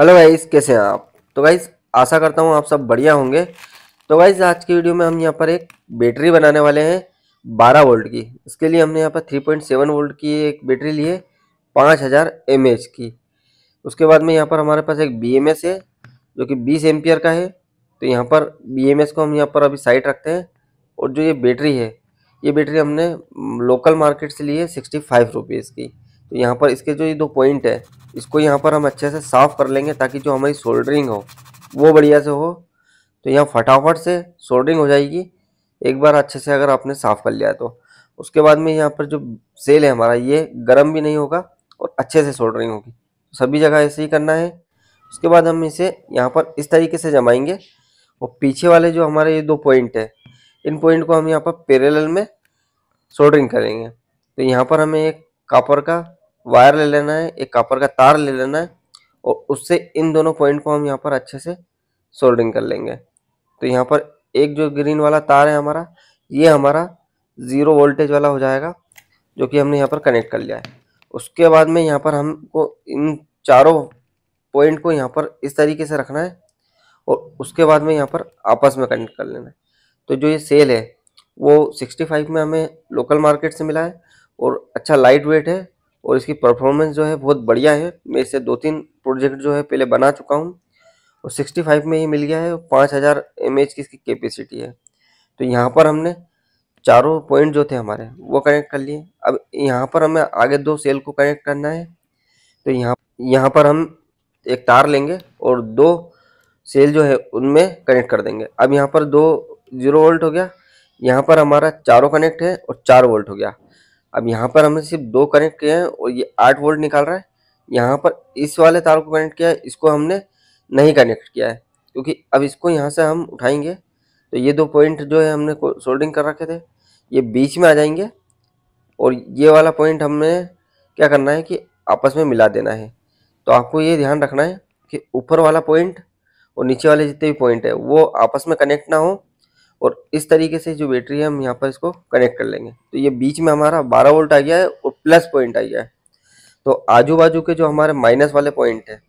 hello guys कैसे हैं आप तो गाइस आशा करता हूँ आप सब बढ़िया होंगे तो गाइस आज की वीडियो में हम यहाँ पर एक बैटरी बनाने वाले हैं 12 वोल्ट की इसके लिए हमने यहाँ पर 3.7 वोल्ट की एक बैटरी ली है पाँच हज़ार एम की उसके बाद में यहाँ पर हमारे पास एक बी है जो कि बीस एम का है तो यहाँ पर बी को हम यहाँ पर अभी साइड रखते हैं और जो ये बैटरी है ये बैटरी हमने लोकल मार्केट से ली है सिक्सटी फाइव की तो यहाँ पर इसके जो ये दो पॉइंट है इसको यहाँ पर हम अच्छे से साफ़ कर लेंगे ताकि जो हमारी सोल्डरिंग हो वो बढ़िया से हो तो यहाँ फटाफट से सोल्डरिंग हो जाएगी एक बार अच्छे से अगर आपने साफ़ कर लिया तो उसके बाद में यहाँ पर जो सेल है हमारा ये गर्म भी नहीं होगा और अच्छे से सोल्डरिंग होगी सभी जगह ऐसे ही करना है उसके बाद हम इसे यहाँ पर इस तरीके से जमाएंगे और पीछे वाले जो हमारे ये दो पॉइंट है इन पॉइंट को हम यहाँ पर पेरेलल में सोल्डरिंग करेंगे तो यहाँ पर हमें एक कापर का वायर ले लेना है एक कॉपर का तार ले लेना है और उससे इन दोनों पॉइंट को हम यहाँ पर अच्छे से सोल्डिंग कर लेंगे तो यहाँ पर एक जो ग्रीन वाला तार है हमारा ये हमारा ज़ीरो वोल्टेज वाला हो जाएगा जो कि हमने यहाँ पर कनेक्ट कर लिया है उसके बाद में यहाँ पर हमको इन चारों पॉइंट को यहाँ पर इस तरीके से रखना है और उसके बाद में यहाँ पर आपस में कनेक्ट कर लेना है तो जो ये सेल है वो 65 में हमें लोकल मार्केट से मिला है और अच्छा लाइट वेट है और इसकी परफॉर्मेंस जो है बहुत बढ़िया है मैं इससे दो तीन प्रोजेक्ट जो है पहले बना चुका हूँ और 65 में ही मिल गया है पाँच हज़ार एम की इसकी कैपेसिटी है तो यहाँ पर हमने चारों पॉइंट जो थे हमारे वो कनेक्ट कर लिए अब यहाँ पर हमें आगे दो सेल को कनेक्ट करना है तो यहाँ यहाँ पर हम एक तार लेंगे और दो सेल जो है उनमें कनेक्ट कर देंगे अब यहाँ पर दो जीरो वोल्ट हो गया यहाँ पर हमारा चारों कनेक्ट है और चार वोल्ट हो गया अब यहाँ पर हमने सिर्फ दो कनेक्ट किए हैं और ये आठ वोल्ट निकाल रहा है यहाँ पर इस वाले तार को कनेक्ट किया है इसको हमने नहीं कनेक्ट किया है क्योंकि अब इसको यहाँ से हम उठाएंगे तो ये दो पॉइंट जो है हमने सोल्डिंग कर रखे थे ये बीच में आ जाएंगे और ये वाला पॉइंट हमने क्या करना है कि आपस में मिला देना है तो आपको ये ध्यान रखना है कि ऊपर वाला पॉइंट और नीचे वाले जितने भी पॉइंट है वो आपस में कनेक्ट ना हो और इस तरीके से जो बैटरी है हम यहाँ पर इसको कनेक्ट कर लेंगे तो ये बीच में हमारा 12 वोल्ट आ गया है और प्लस पॉइंट आ गया है तो आजू बाजू के जो हमारे माइनस वाले पॉइंट है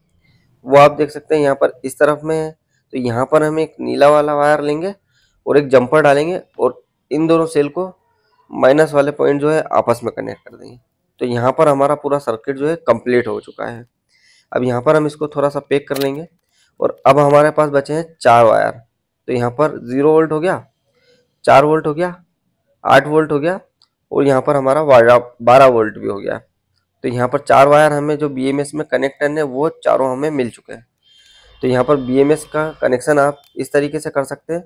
वो आप देख सकते हैं यहाँ पर इस तरफ में है तो यहाँ पर हम एक नीला वाला वायर लेंगे और एक जंपर डालेंगे और इन दोनों सेल को माइनस वाले पॉइंट जो है आपस में कनेक्ट कर देंगे तो यहाँ पर हमारा पूरा सर्किट जो है कंप्लीट हो चुका है अब यहाँ पर हम इसको थोड़ा सा पैक कर लेंगे और अब हमारे पास बचे हैं चार वायर तो यहाँ पर ज़ीरो वोल्ट हो गया चार वोल्ट हो गया आठ वोल्ट हो गया और यहाँ पर हमारा वारा बारह वोल्ट भी हो गया तो यहाँ पर चार वायर हमें जो बी में कनेक्ट करने वो चारों हमें मिल चुके हैं तो यहाँ पर बी का कनेक्शन आप इस तरीके से कर सकते हैं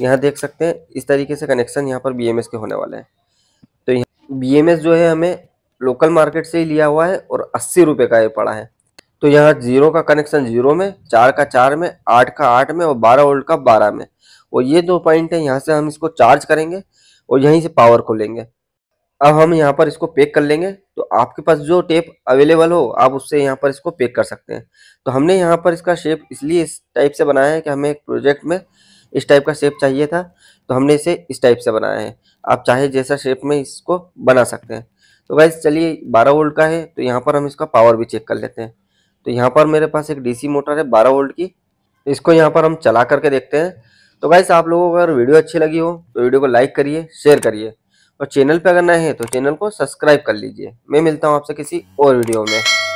यहाँ देख सकते हैं इस तरीके से कनेक्शन यहाँ पर बी के होने वाले हैं तो यहाँ बी जो है हमें लोकल मार्केट से ही लिया हुआ है और अस्सी रुपये का ये पड़ा है तो यहाँ जीरो का कनेक्शन जीरो में चार का चार में आठ का आठ में और बारह वोल्ट का बारह में और ये दो पॉइंट है यहाँ से हम इसको चार्ज करेंगे और यहीं से पावर को लेंगे अब हम यहाँ पर इसको पैक कर लेंगे तो आपके पास जो टेप अवेलेबल हो आप उससे यहाँ पर इसको पैक कर सकते हैं तो हमने यहाँ पर इसका शेप इसलिए इस टाइप से बनाया है कि हमें एक प्रोजेक्ट में इस टाइप का शेप चाहिए था तो हमने इसे इस टाइप से बनाया है आप चाहे जैसा शेप में इसको बना सकते हैं तो वैसे चलिए बारह वोल्ट का है तो यहाँ पर हम इसका पावर भी चेक कर लेते हैं तो यहाँ पर मेरे पास एक डीसी मोटर है बारह वोल्ट की इसको यहाँ पर हम चला करके देखते हैं तो गाइस आप लोगों को अगर वीडियो अच्छी लगी हो तो वीडियो को लाइक करिए शेयर करिए और चैनल पर अगर नए हैं तो चैनल को सब्सक्राइब कर लीजिए मैं मिलता हूँ आपसे किसी और वीडियो में